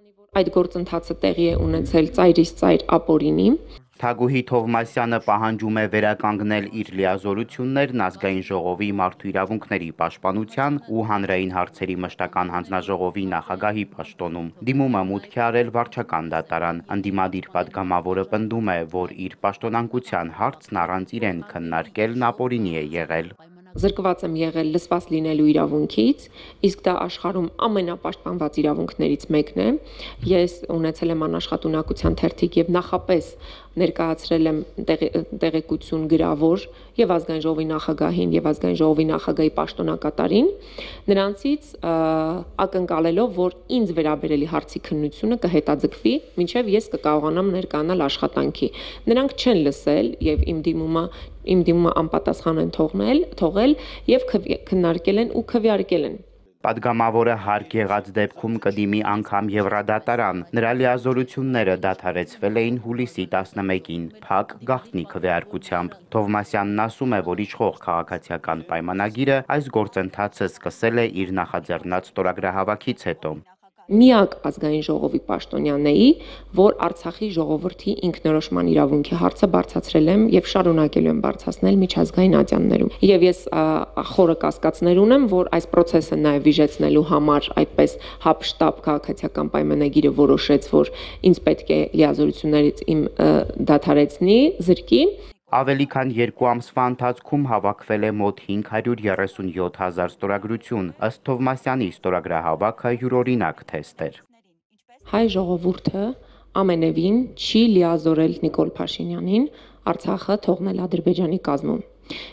Քանի որ այդ գործընթացը տեղի է ունեցել ծայրից ծայր ապորինի, Թագուհի Թովմասյանը պահանջում է վերականգնել իր լիազորություններն ազգային ժողովի մարդու իրավունքների պաշտպանության ու հանրային հարցերի մշտական հանձնաժողովի նախագահի պաշտոնում։ Դիմումը մուտքի արել վարչական դատարան։ Անդիմադիր падգամավորը պնդում է, որ իր պաշտոնանկության հարցն առանց իրեն քննարկելն ապօրինի է եղել։ Զրկված եմ եղել լսված լինելու իրավունքից, իսկ դա աշխարհում ամենապաշտպանված իրավունքներից մեկն է։ Ես ունեցել եմ անաշխատունակության թերթիկ եւ նախապես ներկայացրել եմ տեղեկություն գրավոր եւ ազգային ժողովի նախագահին եւ ազգային ժողովի նախագահի պաշտոնակատարին նրանցից ակնկալելով որ ինձ վերաբերելի հարցի քննությունը կհետաձգվի մինչեւ ես կկարողանամ ներկայանալ աշխատանքի նրանք չեն լսել եւ իմ դիմումը իմ դիմումը անպատասխան են թողնել թողել եւ քննարկել են ու քվեարկել են Պատգամավորը հարկ եղած դեպքում կդիմի անգամ Եվրադատարան։ Նրա լիազորությունները դադարեցվել էին հուլիսի 11-ին, փակ գաղտնի քվեարկությամբ։ Թովմասյանն ասում է, որ իշխող քաղաքացիական պայմանագիրը այս գործընթացը սկսել է իր նախաձեռնած ստորագրահավաքից հետո միակ ազգային ժողովի պաշտոնյան էի, որ Արցախի ժողովրդի ինքնորոշման իրավունքի հարցը բարձրացրել եմ եւ շարունակելու եմ բարձրացնել միջազգային ադյաններում։ Եվ ես խորը կասկածներ ունեմ, որ այս process-ը նաեւ վիճեցնելու համար այդպես հապշտապ քաղաքացիական պայմանագիրը որոշեց, որ ինձ պետք է լիազորություններից իմ դադարեցնի, զրկի Ավելի քան երկու ամսվա ընթացքում հավաքվել է մոտ 537 հազար ստորագրություն, ըստ Թովմասյանի ստորագրահավաքը յուրօրինակ թեստ էր։ Հայ ժողովուրդը ամենևին չի լիազորել Նիկոլ Փաշինյանին Արցախը թողնել Ադրբեջանի կազմում։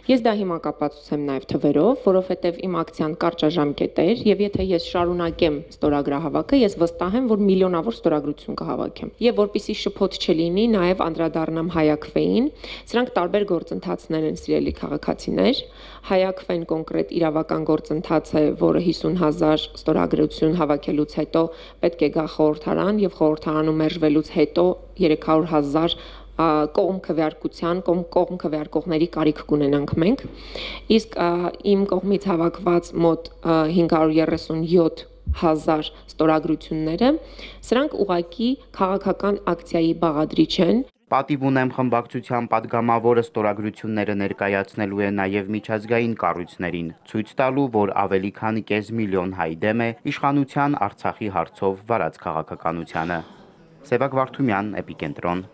Ես դա հիմա կապացուցեմ նաև թվերով, որովհետև իմ ակցիան կարճաժամկետ էր եւ եթե ես շարունակեմ ստորագրահավաքը, ես վստահ եմ, որ միլիոնավոր ստորագրություն կհավաքեմ։ Եվ որpիսի շփոթ չլինի, նաև անդրադառնամ հայակվեին։ Սրանք տարբեր գործընթացներ են սիրելի քաղաքացիներ։ Հայակվեն կոնկրետ իրավական գործընթաց է, որը 50000 ստորագրություն հավաքելուց հետո պետք է գա խորհրդարան եւ խորհրդարանում մերժվելուց հետո 300000 կողմ քվեարկության, կողմ կողմ քվեարկողների կարիք կունենանք մենք։ Իսկ իմ կողմից հավաքված մոտ 537 հազար ստորագրությունները, սրանք ուղակի քաղաքական ակցիայի բաղադրիչ են։ Պատիվ ունեմ խմբակցության падգամավորը ստորագրությունները ներկայացնելու է նաև միջազգային կառույցներին, ցույց տալու, որ ավելի քան կես միլիոն հայ դեմ է իշխանության Արցախի հարցով վարած քաղաքականությանը։ Սևակ Վարդումյան, Էպիկենտրոն,